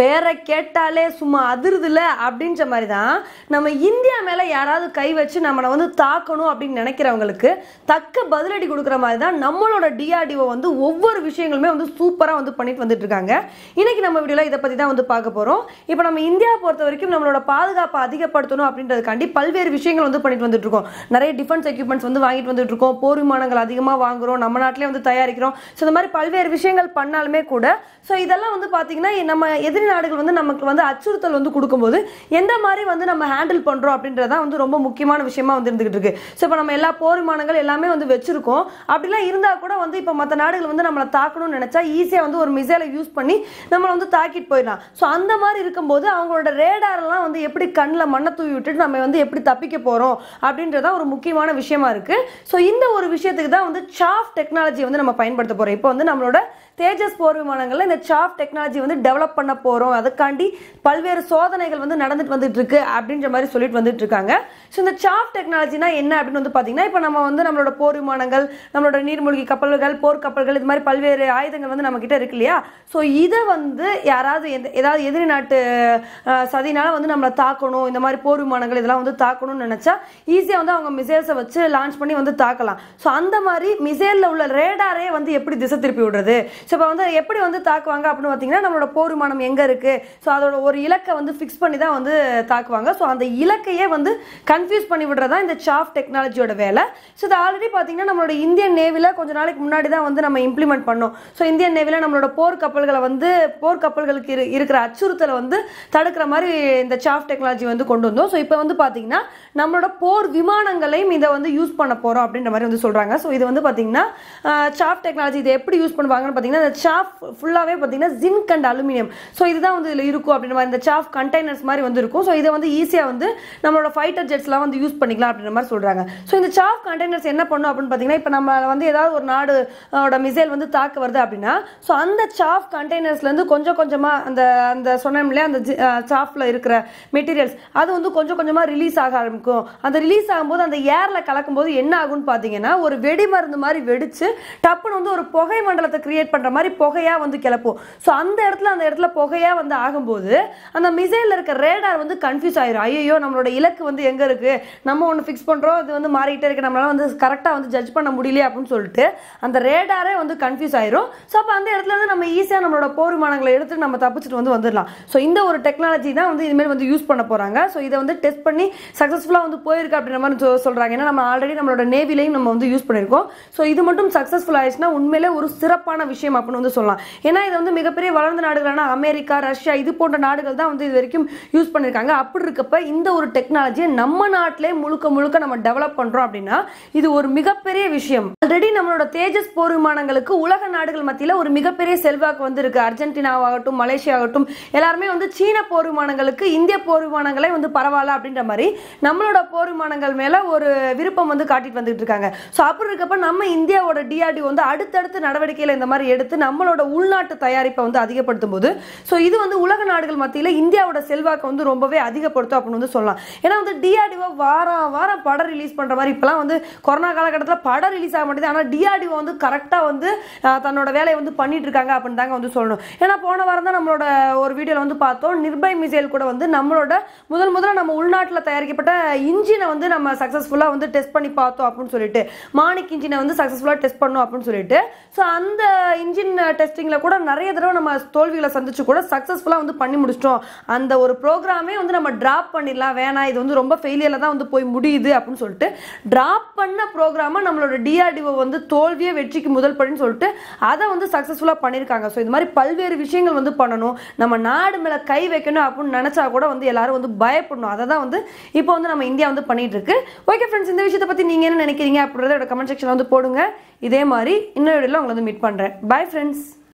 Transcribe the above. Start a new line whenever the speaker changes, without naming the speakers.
பேரை கேட்டாலே சும்மா அதிருதுல அப்படின்ற மாதிரி தான் நம்ம இந்தியா மேலே யாராவது கை வச்சு நம்மளை வந்து தாக்கணும் அப்படின்னு நினைக்கிறவங்களுக்கு தக்க பதிலடி கொடுக்குற மாதிரி தான் நம்மளோட டிஆர்டிஓ வந்து ஒவ்வொரு விஷயங்களுமே வந்து சூப்பராக வந்து பண்ணிட்டு வந்துட்டு இருக்காங்க இன்னைக்கு நம்ம வீடியோவில் இதை பற்றி தான் வந்து பார்க்க போகிறோம் இப்போ நம்ம இந்தியா பொறுத்த வரைக்கும் நம்மளோட பாதுகாப்பை அதிகப்படுத்தணும் அப்படின்றதுக்காண்டி பல்வேறு விஷயங்கள் வந்து பண்ணிட்டு வந்துட்டு இருக்கோம் நிறைய டிஃபென்ஸ் எக்யூப்மெண்ட்ஸ் வந்து வாங்கிட்டு வந்துட்டு இருக்கோம் போர் விமானங்கள் அதிகமாக வாங்குறோம் நம்ம நாட்டிலே வந்து தயாரிக்கிறோம் ஸோ இந்த மாதிரி பல்வேறு விஷயங்கள் பண்ணாலுமே கூட ஸோ இதெல்லாம் வந்து பார்த்தீங்கன்னா நம்ம எது வெளிநாடுகள் வந்து நமக்கு வந்து அச்சுறுத்தல் வந்து கொடுக்கும்போது எந்த மாதிரி வந்து நம்ம ஹேண்டில் பண்ணுறோம் அப்படின்றத வந்து ரொம்ப முக்கியமான விஷயமா வந்து இருந்துகிட்டு இருக்கு ஸோ இப்போ நம்ம எல்லா போர் விமானங்கள் எல்லாமே வந்து வச்சிருக்கோம் அப்படிலாம் இருந்தால் கூட வந்து இப்போ மற்ற நாடுகள் வந்து நம்மளை தாக்கணும்னு நினச்சா ஈஸியாக வந்து ஒரு மிசைலை யூஸ் பண்ணி நம்மளை வந்து தாக்கிட்டு போயிடலாம் ஸோ அந்த மாதிரி இருக்கும்போது அவங்களோட ரேடாரெல்லாம் வந்து எப்படி கண்ணில் மண்ணை தூவி விட்டுட்டு நம்ம வந்து எப்படி தப்பிக்க போகிறோம் அப்படின்றத ஒரு முக்கியமான விஷயமா இருக்கு ஸோ இந்த ஒரு விஷயத்துக்கு தான் வந்து சாஃப் டெக்னாலஜி வந்து நம்ம பயன்படுத்த போகிறோம் இப்போ வந்து நம்மளோட தேஜஸ் போர் விமானங்களில் இந்த சாஃப் டெக்னாலஜி வந்து டெவலப் பண்ண போ போகிறோம் அதுக்காண்டி பல்வேறு சோதனைகள் வந்து நடந்துட்டு வந்துட்டு இருக்கு அப்படின்ற மாதிரி சொல்லிட்டு வந்துட்டு இருக்காங்க ஸோ இந்த சாப் டெக்னாலஜினா என்ன அப்படின்னு வந்து பார்த்தீங்கன்னா இப்போ நம்ம வந்து நம்மளோட போர் விமானங்கள் நம்மளோட நீர்மூழ்கி கப்பல்கள் போர் கப்பல்கள் இது மாதிரி பல்வேறு ஆயுதங்கள் வந்து நம்ம கிட்ட இருக்கு இல்லையா ஸோ இதை வந்து யாராவது எந்த ஏதாவது எதிரி நாட்டு சதினால வந்து நம்மளை தாக்கணும் இந்த மாதிரி போர் விமானங்கள் இதெல்லாம் வந்து தாக்கணும்னு நினச்சா ஈஸியாக வந்து அவங்க மிசைல்ஸை வச்சு லான்ச் பண்ணி வந்து தாக்கலாம் ஸோ அந்த மாதிரி மிசைலில் உள்ள ரேடாரே வந்து எப்படி திசை திருப்பி விடுறது ஸோ இப்போ வந்து எப்படி வந்து தாக்குவாங்க அப்படின்னு பார்த்தீங்கன்னா நம்மளோட போர் விமானம் எங்க எங்கே இருக்குது ஸோ அதோட ஒரு இலக்கை வந்து ஃபிக்ஸ் பண்ணி தான் வந்து தாக்குவாங்க ஸோ அந்த இலக்கையே வந்து கன்ஃபியூஸ் பண்ணி விடுறதா இந்த சாஃப் டெக்னாலஜியோட வேலை ஸோ இது ஆல்ரெடி பார்த்தீங்கன்னா நம்மளோட இந்தியன் நேவியில் கொஞ்ச நாளைக்கு முன்னாடி தான் வந்து நம்ம இம்ப்ளிமெண்ட் பண்ணோம் ஸோ இந்தியன் நேவியில் நம்மளோட போர் கப்பல்களை வந்து போர் கப்பல்களுக்கு இரு இருக்கிற அச்சுறுத்தலை வந்து தடுக்கிற மாதிரி இந்த சாஃப் டெக்னாலஜி வந்து கொண்டு வந்தோம் ஸோ இப்போ வந்து பார்த்தீங்கன்னா நம்மளோட போர் விமானங்களையும் இதை வந்து யூஸ் பண்ண போகிறோம் அப்படின்ற மாதிரி வந்து சொல்கிறாங்க ஸோ இது வந்து பார்த்தீங்கன்னா சாஃப் டெக்னாலஜி இதை எப்படி யூஸ் பண்ணுவாங்கன்னு பார்த்தீங்கன்னா இந்த சாஃப் ஃபுல்லாகவே பார்த்தீங்கன்னா ஜிங்க் அண்ட் அலுமினியம் ஸோ இதுதான் வந்து இதில் இருக்கும் அப்படின்ற மாதிரி இந்த சாஃப் கண்டெய்னர்ஸ் மாதிரி வந்து இருக்கும் ஸோ இதை வந்து ஈஸியாக வந்து நம்மளோட ஃபைட்டர் ஜெட்ஸ்லாம் வந்து யூஸ் பண்ணிக்கலாம் அப்படின்ற மாதிரி சொல்கிறாங்க ஸோ இந்த சாஃப் கண்டெய்னர்ஸ் என்ன பண்ணும் அப்படின்னு பார்த்தீங்கன்னா இப்போ நம்ம வந்து ஏதாவது ஒரு நாடு மிசைல் வந்து தாக்க வருது அப்படின்னா ஸோ அந்த சாஃப் கண்டெய்னர்ஸ்லேருந்து கொஞ்சம் கொஞ்சமாக அந்த அந்த சொன்னோம்லையே அந்த சாஃபில் இருக்கிற மெட்டீரியல்ஸ் அது வந்து கொஞ்சம் கொஞ்சமாக ரிலீஸ் ஆக ஆரம்பிக்கும் அந்த ரிலீஸ் ஆகும்போது அந்த ஏரில் கலக்கும்போது என்ன ஆகும்னு பார்த்தீங்கன்னா ஒரு வெடி மருந்து மாதிரி வெடித்து டப்புன்னு வந்து ஒரு புகை மண்டலத்தை கிரியேட் பண்ணுற மாதிரி புகையாக வந்து கிளப்பும் ஸோ அந்த இடத்துல அந்த இடத்துல புகை வழியாக வந்து ஆகும்போது அந்த மிசைலில் இருக்க ரேடார் வந்து கன்ஃபியூஸ் ஆயிரும் ஐயோ நம்மளோட இலக்கு வந்து எங்கே இருக்குது நம்ம ஒன்று ஃபிக்ஸ் பண்ணுறோம் இது வந்து மாறிக்கிட்டே இருக்குது நம்மளால் வந்து கரெக்டாக வந்து ஜட்ஜ் பண்ண முடியலையே அப்படின்னு சொல்லிட்டு அந்த ரேடாரே வந்து கன்ஃபியூஸ் ஆயிரும் ஸோ அப்போ அந்த இடத்துல வந்து நம்ம ஈஸியாக நம்மளோட போர் விமானங்களை எடுத்துட்டு நம்ம தப்பிச்சுட்டு வந்து வந்துடலாம் ஸோ இந்த ஒரு டெக்னாலஜி தான் வந்து இதுமாரி வந்து யூஸ் பண்ண போகிறாங்க ஸோ இதை வந்து டெஸ்ட் பண்ணி சக்ஸஸ்ஃபுல்லாக வந்து போயிருக்கு அப்படின்ற மாதிரி சொல்கிறாங்க ஏன்னா நம்ம ஆல்ரெடி நம்மளோட நேவிலையும் நம்ம வந்து யூஸ் பண்ணியிருக்கோம் ஸோ இது மட்டும் சக்ஸஸ்ஃபுல் ஆயிடுச்சுன்னா உண்மையிலே ஒரு சிறப்பான விஷயம் அப்படின்னு வந்து சொல்லலாம் ஏன்னா இது வந்து மிகப்பெரிய வளர்ந்த நாடுகளான அமெரிக்கா அமெரிக்கா ரஷ்யா இது போன்ற நாடுகள் தான் வந்து இது வரைக்கும் யூஸ் பண்ணியிருக்காங்க அப்படி இருக்கப்ப இந்த ஒரு டெக்னாலஜியை நம்ம நாட்டிலே முழுக்க முழுக்க நம்ம டெவலப் பண்ணுறோம் அப்படின்னா இது ஒரு மிகப்பெரிய விஷயம் ஆல்ரெடி நம்மளோட தேஜஸ் போர் விமானங்களுக்கு உலக நாடுகள் மத்தியில் ஒரு மிகப்பெரிய செல்வாக்கு வந்து இருக்கு அர்ஜென்டினாவாகட்டும் மலேசியா ஆகட்டும் எல்லாருமே வந்து சீன போர் விமானங்களுக்கு இந்திய போர் விமானங்களே வந்து பரவாயில்ல அப்படின்ற மாதிரி நம்மளோட போர் விமானங்கள் மேலே ஒரு விருப்பம் வந்து காட்டிட்டு வந்துட்டு இருக்காங்க ஸோ அப்படி இருக்கப்ப நம்ம இந்தியாவோட டிஆர்டி வந்து அடுத்தடுத்து நடவடிக்கையில் இந்த மாதிரி எடுத்து நம்மளோட உள்நாட்டு தயாரிப்பை வந்து அதிகப்படுத்தும் போது ஸோ இது வந்து உலக நாடுகள் மத்தியில் இந்தியாவோட செல்வாக்கு வந்து ரொம்பவே அதிகப்படுத்தும் அப்படின்னு வந்து சொல்லலாம் ஏன்னா வந்து டிஆர்டிஓ வாரம் வாரம் படம் ரிலீஸ் பண்ணுற மாதிரி இப்போலாம் வந்து கொரோனா காலகட்டத்தில் படம் ரிலீஸ் ஆக மாட்டேது ஆனால் டிஆர்டிஓ வந்து கரெக்டாக வந்து தன்னோட வேலையை வந்து பண்ணிட்டு இருக்காங்க அப்படின்னு தாங்க வந்து சொல்லணும் ஏன்னா போன வாரம் தான் நம்மளோட ஒரு வீடியோவில் வந்து பார்த்தோம் நிர்பய் மிசைல் கூட வந்து நம்மளோட முதல் முதல்ல நம்ம உள்நாட்டில் தயாரிக்கப்பட்ட இன்ஜினை வந்து நம்ம சக்ஸஸ்ஃபுல்லாக வந்து டெஸ்ட் பண்ணி பார்த்தோம் அப்படின்னு சொல்லிட்டு மாணிக் இன்ஜினை வந்து சக்ஸஸ்ஃபுல்லாக டெஸ்ட் பண்ணோம் அப்படின்னு சொல்லிட்டு ஸோ அந்த இன்ஜின் டெஸ்டிங்கில் கூட நிறைய தடவை நம்ம தோல்விகளை சந்திச்சு கூட சக்ஸஸ்ஃபுல்லாக வந்து பண்ணி முடிச்சிட்டோம் அந்த ஒரு ப்ரோக்ராமே வந்து நம்ம ட்ராப் பண்ணிடலாம் வேணாம் இது வந்து ரொம்ப ஃபெயிலியரில் தான் வந்து போய் முடியுது அப்படின்னு சொல்லிட்டு ட்ராப் பண்ண ப்ரோக்ராமை நம்மளோட டிஆர்டிஓ வந்து தோல்வியே வெற்றிக்கு முதல் படின்னு சொல்லிட்டு அதை வந்து சக்ஸஸ்ஃபுல்லாக பண்ணியிருக்காங்க ஸோ இது மாதிரி பல்வேறு விஷயங்கள் வந்து பண்ணணும் நம்ம நாடு மேலே கை வைக்கணும் அப்படின்னு நினச்சா கூட வந்து எல்லாரும் வந்து பயப்படணும் அதை தான் வந்து இப்போ வந்து நம்ம இந்தியா வந்து பண்ணிட்டு இருக்கு ஓகே ஃப்ரெண்ட்ஸ் இந்த விஷயத்தை பற்றி நீங்கள் என்ன நினைக்கிறீங்க அப்படின்றத கமெண்ட் செக்ஷனில் வந்து போடுங்க இதே மாதிரி இன்னொரு வீடியோவில் உங்களை வந்து மீட் பண்ணுறேன் பாய் ஃப்ரெண்ட்ஸ்